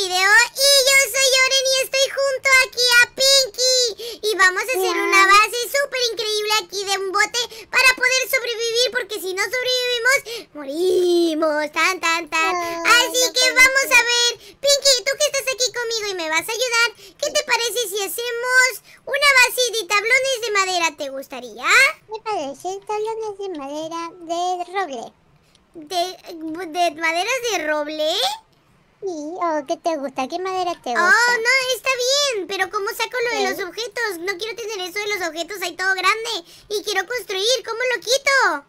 y yo soy Oren y estoy junto aquí a Pinky. Y vamos a hacer una base súper increíble aquí de un bote para poder sobrevivir porque si no sobrevivimos, morimos. Tan, tan, tan. Así que vamos a ver. Pinky, tú que estás aquí conmigo y me vas a ayudar, ¿qué te parece si hacemos una base de tablones de madera? ¿Te gustaría? Me parece tablones de madera de roble. ¿De, de maderas de roble? y qué te gusta, qué madera te oh, gusta. Oh, no, está bien, pero ¿cómo saco lo de los objetos? No quiero tener eso de los objetos ahí todo grande. Y quiero construir, ¿cómo lo quito?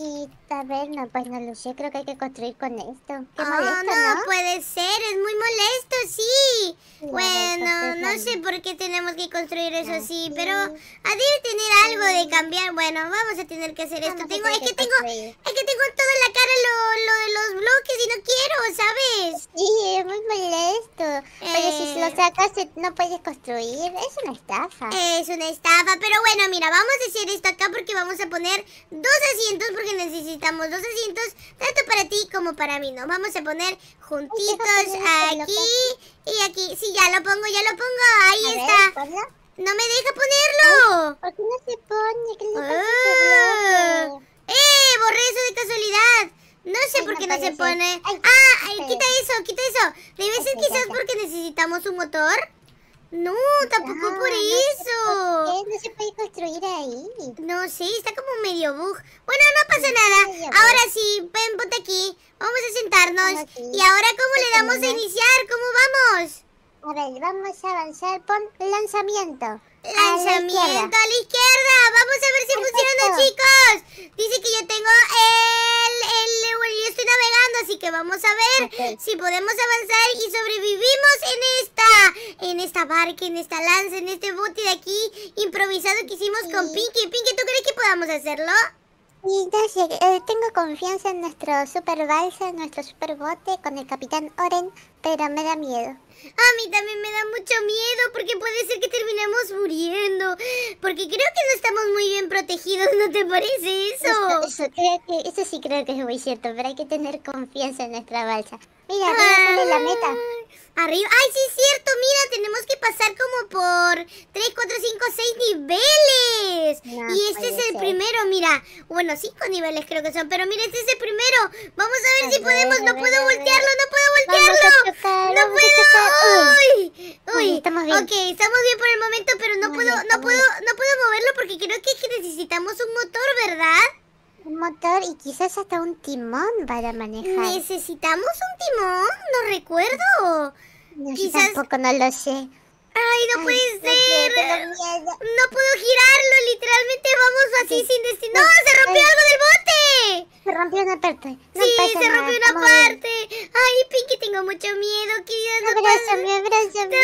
Y a ver, no, pues no lo sé, creo que hay que construir con esto. Qué oh, no, puede ser, es muy molesto, sí. bueno, no sé por qué tenemos que construir eso así, pero a de tener algo de cambiar. Bueno, vamos a tener que hacer esto. tengo, es que, que tengo, es que tengo toda la cara lo, lo de los bloques y no quiero, ¿sabes? sí, es muy molesto. Pero si lo eh. sacas no puedes construir. Es una estafa. Es una estafa. Pero bueno, mira, vamos a hacer esto acá porque vamos a poner dos asientos porque necesitamos dos asientos tanto para ti como para mí. Nos vamos a poner juntitos aquí y aquí. Sí, ya lo pongo, ya lo pongo. Ahí está. no me deja ponerlo. ¿Por qué no se pone? Ah. ¡Eh! Borré eso de casualidad. No sé por qué no se pone. ¡Ah! ¡Quita quita eso. Debe ser quizás porque necesitamos un motor. No, tampoco por eso. No se puede construir ahí. No sé, está como medio bug. Bueno, no pasa nada. Ahora sí, ven, ponte aquí. Vamos a sentarnos. Y ahora, ¿cómo le damos a iniciar? ¿Cómo vamos? A ver, vamos a avanzar. por lanzamiento. Lanzamiento a la izquierda. A la izquierda. Vamos si podemos avanzar y sobrevivimos en esta, en esta barca, en esta lanza, en este bote de aquí improvisado que hicimos con Pinky. Pinky, ¿tú crees que podamos hacerlo? Y eh, tengo confianza en nuestro super balsa, en nuestro super bote con el capitán Oren, pero me da miedo. A mí también me da mucho miedo porque puede ser que terminemos muriendo. Porque creo que no estamos muy bien protegidos, ¿no te parece eso? Eso, sí creo que es muy cierto, pero hay que tener confianza en nuestra balsa. Mira, sale la meta. Arriba, ay, sí es cierto, mira, tenemos que pasar como por 3, 4, 5, 6 niveles. y este es el primero, mira. Bueno, 5 niveles creo que son, pero mira, este es el primero. Vamos a ver si podemos, no puedo voltearlo, no puedo voltearlo. no puedo. Uy, uy. uy estamos bien. Ok, estamos bien por el momento, no puedo, no puedo moverlo porque creo que necesitamos un motor, ¿verdad? Un motor y quizás hasta un timón para manejar. ¿Necesitamos un timón? No recuerdo. quizás... tampoco no lo sé. Ay, no puede ser. no puedo girarlo, literalmente vamos así sin destino. ¡No, se rompió algo del bote! Se rompió una parte. sí, se rompió una parte. Ay, Pinky, tengo mucho miedo, que Dios no abrázame. Te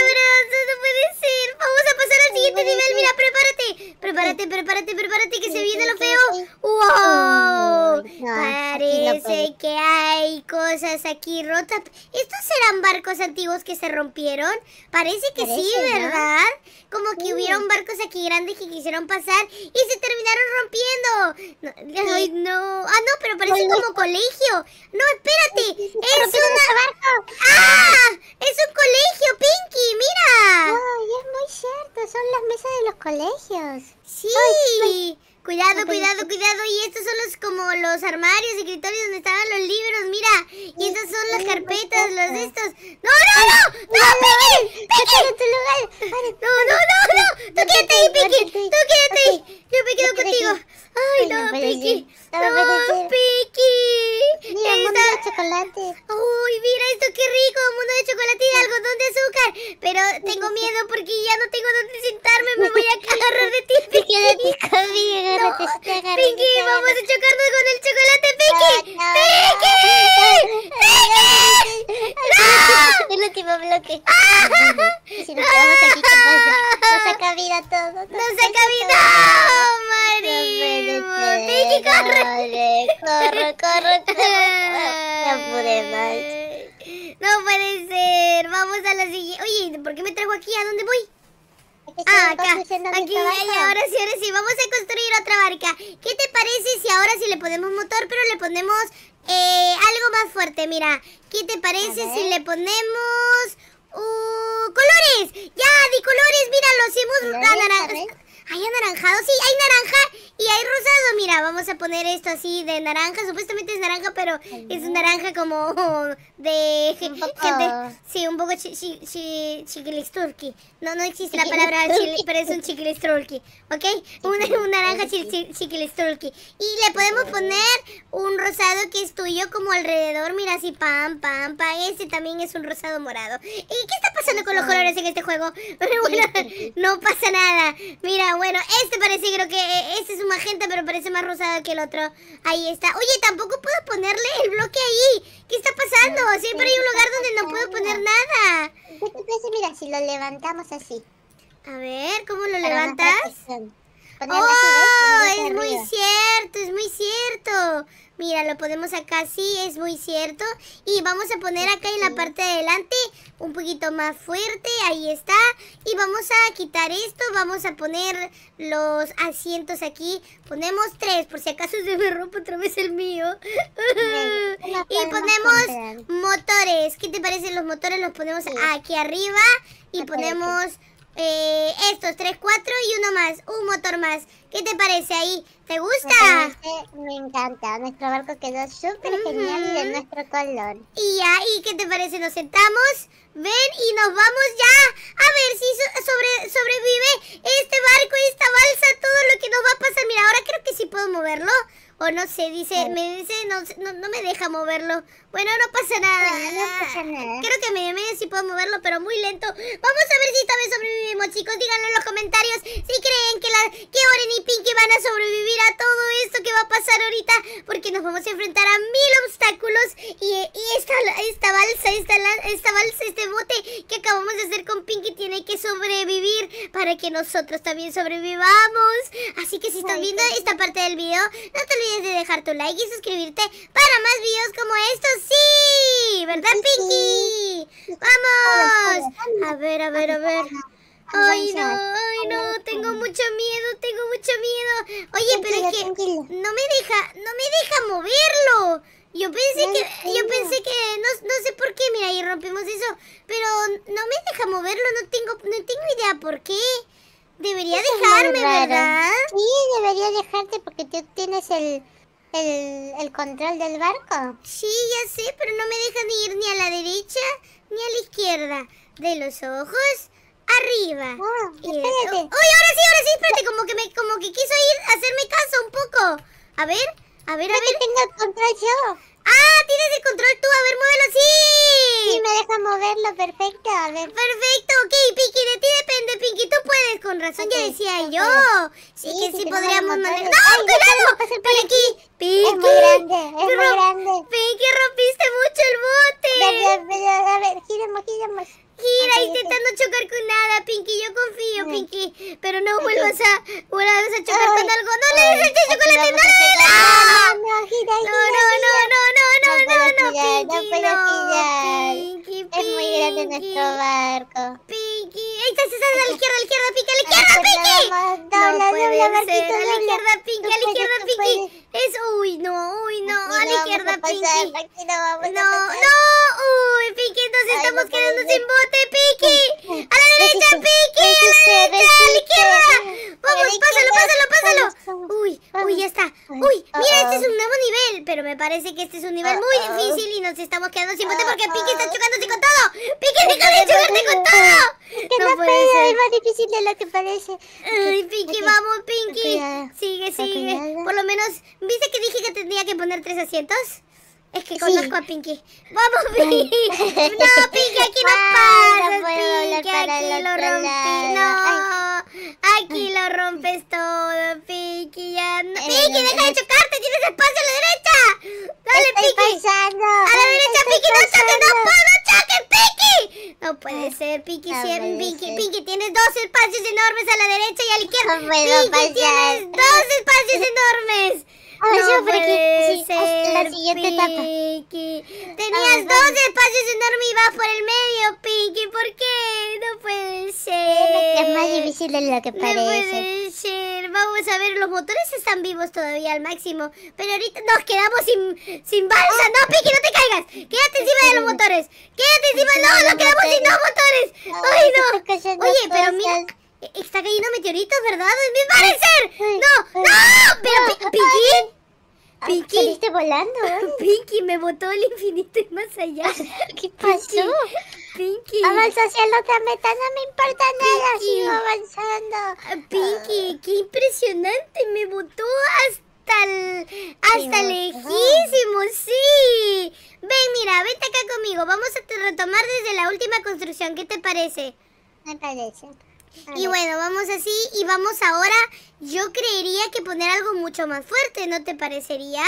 que se viene lo feo. ¡Wow! Parece que hay cosas aquí rotas. ¿Estos serán barcos antiguos que se rompieron? Parece que sí, ¿verdad? Como que hubieron barcos aquí grandes que quisieron pasar y se terminaron rompiendo. No, no. Ah, no, pero parece como colegio. No, espérate. Es ¡Ah! Es un colegio, Pinky, mira. es muy cierto. Son las mesas de los colegios. Cuidado, cuidado, cuidado. Y estos son los como los armarios escritorios donde estaban los libros, mira. Y estas son las carpetas, los de estos. ¡No, no, no! ¡No, Piki! ¡Piki! ¡No, no, no, no! no piki lugar. no no no no tú quédate ahí, Piki! ¡Tú quédate ahí! Yo me quedo contigo. ¡Ay, no, Piki! ¡No, Piki! Mira, de chocolate. ¡Uy, mira! tengo miedo porque ya no tengo donde sentarme, me voy a agarrar de ti, Pinky vamos a chocarnos con el chocolate, Pinky Pinky El último bloque. si nos quedamos aquí, ¿qué pasa? Nos todo. Nos ¡No, corre. Corre, corre, corre. No pude más. No puede ser. Vamos a la siguiente. Oye, ¿por qué me trajo aquí? ¿A dónde voy? Ah, acá. Aquí, ahora sí, ahora sí. Vamos a construir otra barca. ¿Qué te parece si ahora sí le ponemos motor, pero le ponemos eh, algo más fuerte? Mira, ¿qué te parece si le ponemos... Uh, colores! ya di colores mira los hemos... Hay anaranjado, sí, hay naranja y hay rosado. Mira, vamos a poner esto así de naranja. Supuestamente es naranja, pero es es naranja como de gente. Sí, un poco chi, No, no existe la palabra chile, pero es un chiquilisturqui. ¿Ok? Un, naranja chiquilisturki. Y le podemos poner un rosado que es tuyo como alrededor. Mira, así pam, pam, pam. Este también es un rosado morado. ¿Y qué está pasando con los colores en este juego? no pasa nada. Mira, bueno. Este parece, creo que eh, este es un magenta, pero parece más rosado que el otro. Ahí está. Oye, tampoco puedo ponerle el bloque ahí. ¿Qué está pasando? Siempre hay un lugar donde no puedo poner nada. Mira, si lo levantamos así. A ver, ¿cómo lo levantas? ¡Oh! es muy cierto, es muy cierto. Mira, lo ponemos acá sí, es muy cierto. Y vamos a poner acá en la parte de adelante un poquito más fuerte, ahí está. Y vamos a quitar esto, vamos a poner los asientos aquí. Ponemos tres, por si acaso se me rompe otra vez el mío. y ponemos motores. ¿Qué te parecen los motores? Los ponemos aquí arriba. Y ponemos... Eh, estos tres, cuatro y uno más, un motor más. ¿Qué te parece ahí? ¿Te gusta? Me, encanta, nuestro barco quedó súper genial de nuestro color. Y ahí, ¿qué te parece? Nos sentamos, ven y nos vamos ya a ver si sobrevive este barco y esta balsa o no sé, dice, me dice, no, no, me deja moverlo. Bueno, no pasa nada. No, pasa nada. Creo que medio medio sí puedo moverlo, pero muy lento. Vamos a ver si también sobrevivimos, chicos. Díganlo en los comentarios si creen que, la, que Oren y Pinky van a sobrevivir a todo esto que va a pasar ahorita, porque nos vamos a enfrentar a mil obstáculos y, y esta, esta balsa, esta, esta balsa, este bote que acabamos de hacer con Pinky tiene que sobrevivir para que nosotros también sobrevivamos. Así que si están viendo esta parte del video, no te olvides de dejar tu like y suscribirte para más videos como estos. ¡Sí! ¿Verdad, Pinky? ¡Vamos! A ver, a ver, a ver. Ay, no, ay, no, tengo mucho miedo, tengo mucho miedo. Oye, pero es que no me deja, no me deja moverlo. Yo pensé que, yo pensé que, no, no sé por qué, mira, y rompimos eso, pero no me deja moverlo, no tengo, no tengo idea por qué. Debería dejarme, ¿verdad? Sí, debería dejarte porque tú tienes el, el, control del barco. Sí, ya sé, pero no me dejan ir ni a la derecha ni a la izquierda. De los ojos arriba. Oh, espérate. Uy, ahora sí, ahora sí, espérate, como que, me, como que quiso ir a hacerme caso un poco. A ver, a ver, a ver. tengo el control yo. Ah, tienes el control tú, a ver, muévelo, sí. Sí, me deja moverlo, perfecto, a ver. Perfecto, ok, Piki, tiene. Pinky, tú puedes, con razón ya decía yo. Sí, sí que sí, podríamos mandar. ¡No, ¡Pinky! Es muy grande, es muy grande. Pinky, rompiste mucho el bote. A ver, giremos, giremos. Gira intentando chocar con nada, Pinky. Yo confío, Pinky. Pero no vuelvas a, chocar con algo. ¡No le des el chocolate! ¡No ¡No! No, gira, no, no, no, no, no, no, no, no, Pinky, no, Pinky, Es muy grande nuestro barco ahí a la izquierda, a la izquierda, pique, a la izquierda, pique. No, puede ser, a la izquierda, pique, a la izquierda, pique. Es, uy, no, uy, no, a la izquierda, pique. No, no, uy, pique, nos estamos quedando sin bote, pique. A la derecha, pique, a la derecha, a la izquierda. Vamos, pásalo, pásalo, pásalo. Uy, uy, ya está. Uy, mira, este es un nuevo nivel, pero me parece que este es un nivel muy difícil y nos estamos quedando sin bote porque Pique está chocándose con todo. Pique, deja de chocarte con todo no puede es más difícil de lo que parece. Ay, Pinky, vamos, Pinky. Sigue, sigue. Por lo menos, ¿viste que dije que tendría que poner tres asientos? Es que conozco a Pinky. ¡Vamos, Pinky! ¡No, Pinky, aquí no Ay, Pinky! Aquí lo rompí. ¡No! Aquí lo rompes todo, Pinky. Eh, ¡Pinky, deja de chocarte! ¡Tienes espacio a la derecha! ¡Dale, Pinky! ¡A la derecha, Pinky! ¡No toques, no no puede ah, ser, Piki, tiene tienes dos espacios enormes a la derecha y a la izquierda. Pinky, tienes dos espacios enormes. sí, la Tenías dos espacios enormes y vas por el medio, Pinky. ¿Por qué? No puede ser. Es más difícil de lo que parece. No puede ser vamos a ver, los motores están vivos todavía al máximo. Pero ahorita nos quedamos sin, sin balsa. No, Piki, no te caigas. Quédate encima de los motores. Quédate encima. No, nos quedamos sin dos motores. Ay, no. Oye, pero mira. Eh, está cayendo meteoritos, ¿verdad? mi parecer! ¡No! ¡No! ¡Pero Piki! Ah, Pinky. volando? Pinky me botó al infinito y más allá. ¿Qué pasó? Pinky. Avanza hacia la otra no me importa nada, Pinky. sigo avanzando. Ah, Pinky, ah. qué impresionante, me botó hasta el, hasta sí, lejísimo, sí. Ven, mira, vete acá conmigo, vamos a retomar desde la última construcción, ¿qué te parece? Me parece. Y bueno, vamos así y vamos ahora. Yo creería que poner algo mucho más fuerte, ¿no te parecería?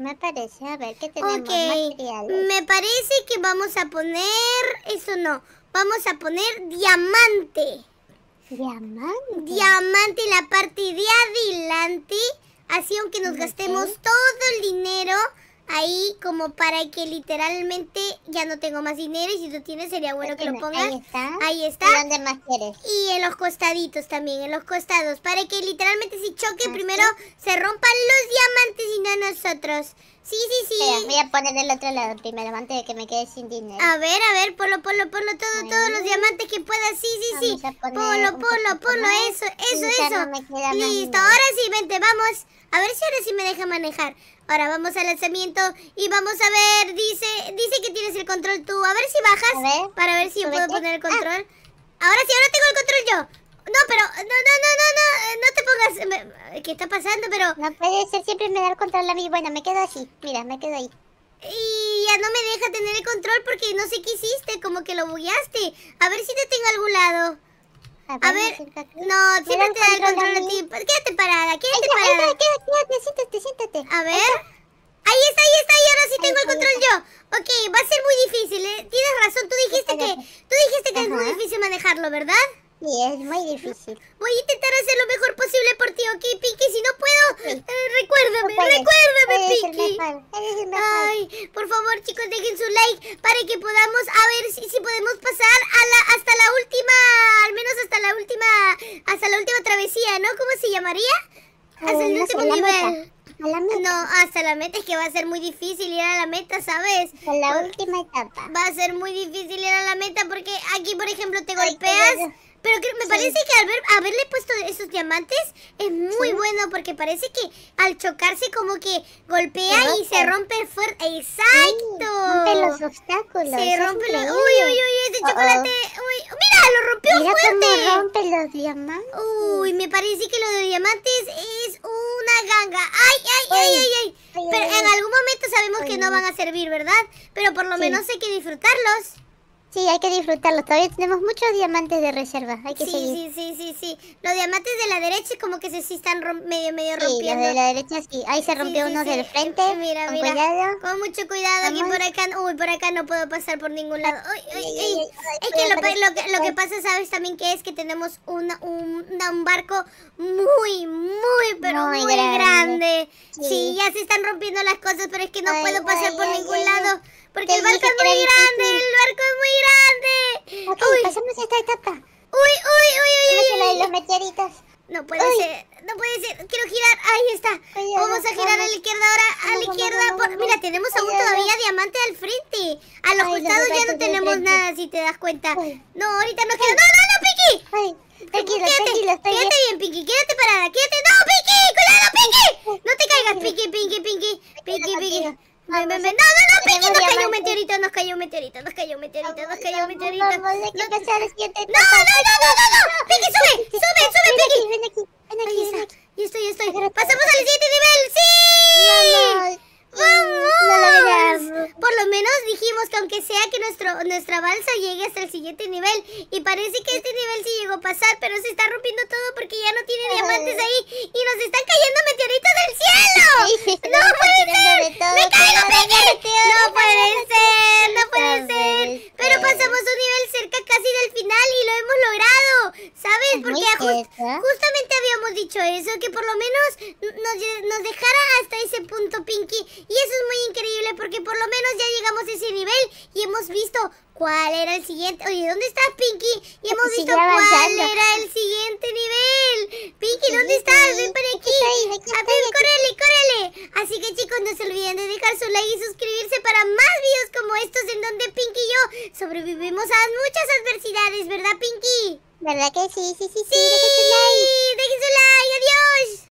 me parece. A ver, ¿qué tenemos? Me parece que vamos a poner... Eso no. Vamos a poner diamante. ¿Diamante? Diamante en la parte de adelante. Así aunque nos gastemos todo el dinero ahí como para que literalmente ya no tengo más dinero y si tú tienes sería bueno que lo pongas. Ahí está. Ahí está. ¿Y Y en los costaditos también, en los costados, para que literalmente si choque ah, primero se rompan los diamantes y no nosotros. Sí, sí, sí. voy a poner el otro lado primero antes de que me quede sin dinero. A ver, a ver, ponlo, ponlo, ponlo todo, todos los diamantes que puedas, Sí, sí, sí. Ponlo, ponlo, ponlo, eso, eso, eso. Listo, ahora sí, vente, vamos. A ver si ahora sí me deja manejar. Ahora vamos al lanzamiento y vamos a ver, dice, dice que tienes el control tú. A ver si bajas. para ver si puedo poner el ah. control. Ahora sí, ahora tengo el control yo. No, pero. No, no, no, no, no. Eh, no te pongas. Eh, ¿Qué está pasando? Pero. No puede ser siempre me da el control a mí. Bueno, me quedo así. Mira, me quedo ahí. Y ya no me deja tener el control porque no sé qué hiciste, como que lo bugueaste. A ver si te tengo a algún lado. A, ver, no, siempre te da el control a ti. Pues, quédate parada, quédate parada. quédate, siéntate, siéntate. A ver. Ahí está, ahí está, ahora sí tengo el control yo. Ok, va a ser muy difícil, ¿eh? Tienes razón, tú dijiste que, tú dijiste que es muy difícil manejarlo, ¿verdad? Sí, es muy difícil. Voy a intentar hacer lo mejor posible por ti, ¿ok, Piki? Si no puedo, sí. Eh, recuérdame, puedes Ay, por favor, chicos, dejen su like para que podamos, a ver si, si podemos pasar a la, hasta la última, al menos hasta la última, hasta la última travesía, ¿no? ¿Cómo se llamaría? Eh, hasta el último nivel. A la meta. No, hasta la meta es que va a ser muy difícil ir a la meta, ¿sabes? Hasta la última etapa. Va a ser muy difícil ir a la meta porque aquí, por ejemplo, te golpeas. Pero me parece que al ver, haberle puesto esos diamantes es muy bueno porque parece que al chocarse como que golpea y se rompe fuerte. ¡Exacto! Se rompe los obstáculos. Se rompe ¡Uy, uy, uy! Ese oh, oh. chocolate... ¡Uy! ¡Mira! ¡Lo rompió Mira fuerte! Cómo rompe los diamantes. ¡Uy! Me parece que lo de diamantes es una ganga. ay, ay, ay, ay! ay. Pero en algún momento sabemos que no van a servir, ¿verdad? Pero por lo menos hay que disfrutarlos. Sí, hay que disfrutarlos. Todavía tenemos muchos diamantes de reserva. Hay que sí, seguir. Sí, sí, sí, sí. Los diamantes de la derecha como que se sí están medio, medio rompiendo. Sí, los de la derecha sí. Ahí se rompió uno del frente. Mira, con mira. Con mucho cuidado. Aquí por acá. Uy, por acá no puedo pasar por ningún lado. Uy, Es que lo, que pasa, ¿sabes también que es? Que tenemos una, un, barco muy, muy, pero muy, grande. Sí. ya se están rompiendo las cosas, pero es que no puedo pasar por ningún lado. Porque el barco es muy grande. El barco es muy grande! Ok, uy. pasamos a esta etapa. ¡Uy, uy, uy, uy! uy. La de los meteoritos. No puede uy. ser, no puede ser. Quiero girar, ahí está. vamos a girar vamos. a la izquierda ahora, a la izquierda. por... Mira, tenemos aún todavía diamante al frente. A los costados ya no tenemos nada, si te das cuenta. Uy. No, ahorita nos queda... ¡No, no, no, Piki! Ay. Tranquilo, quédate, tranquilo, estoy Quédate bien, bien quédate parada, quédate. ¡No, Piki! ¡Cuidado, Piki! No te caigas, Piki, Piki, Piki. Piki, Piki. Ay, no, no, no, Pinky, nos cayó un meteorito, nos cayó un meteorito, nos cayó un meteorito, nos cayó un meteorito. No, no, no, no, no, no, Pinky, sube, sube, sube, Piqui. Ven aquí, ven aquí, ven aquí. Yo estoy, yo estoy. Pasamos al siguiente nivel, sí. que sea que nuestro, nuestra balsa llegue hasta el siguiente nivel. Y parece que este nivel sí llegó a pasar, pero se está rompiendo todo porque ya no tiene diamantes ahí. Y nos están cayendo meteoritos del cielo. ¡No puede ser! ¡Me caigo, ¡No puede ser! ¡No puede ser! Pero pasamos un nivel cerca casi del final y lo hemos logrado. ¿Sabes? Porque justamente habíamos dicho eso, que por lo menos nos, nos dejara hasta ese punto Pinky. Y eso es muy increíble porque por lo menos ya ese nivel y hemos visto cuál era el siguiente. Oye, ¿dónde estás, Pinky? Y hemos visto cuál era el siguiente nivel. Pinky, ¿dónde estás? Ven para aquí. A ver, córrele, córrele. Así que, chicos, no se olviden de dejar su like y suscribirse para más videos como estos en donde Pinky y yo sobrevivimos a muchas adversidades, ¿verdad, Pinky? ¿Verdad que sí? Sí, sí, sí. Sí, dejen su like. Dejen su like. Adiós.